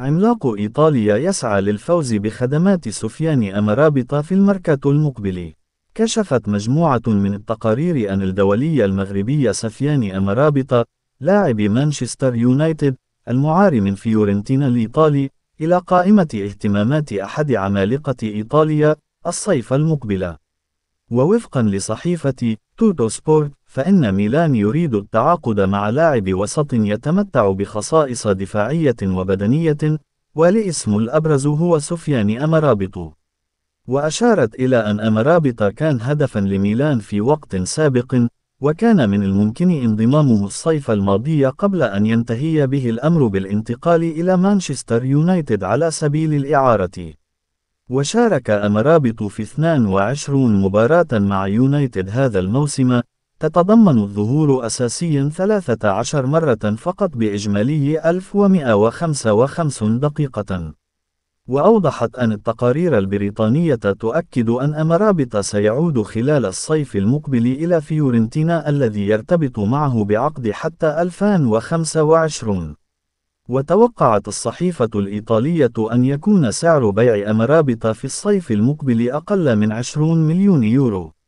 عملاق إيطاليا يسعى للفوز بخدمات سفيان أمرابطة في المركات المقبل. كشفت مجموعة من التقارير أن الدولي المغربي سفيان أمرابطة لاعب مانشستر يونايتد المعار من فيورنتينا الإيطالي إلى قائمة اهتمامات أحد عمالقة إيطاليا الصيف المقبل ووفقا لصحيفة توتو سبورت فإن ميلان يريد التعاقد مع لاعب وسط يتمتع بخصائص دفاعية وبدنية والاسم الأبرز هو سفيان أمرابط وأشارت إلى أن أمرابط كان هدفا لميلان في وقت سابق وكان من الممكن انضمامه الصيف الماضي قبل أن ينتهي به الأمر بالانتقال إلى مانشستر يونايتد على سبيل الإعارة وشارك أمرابط في 22 مباراة مع يونايتد هذا الموسم تتضمن الظهور أساسيا 13 مرة فقط بإجمالي 1155 دقيقة وأوضحت أن التقارير البريطانية تؤكد أن أمرابط سيعود خلال الصيف المقبل إلى فيورنتينا الذي يرتبط معه بعقد حتى 2025 وتوقعت الصحيفة الإيطالية أن يكون سعر بيع أمرابط في الصيف المقبل أقل من 20 مليون يورو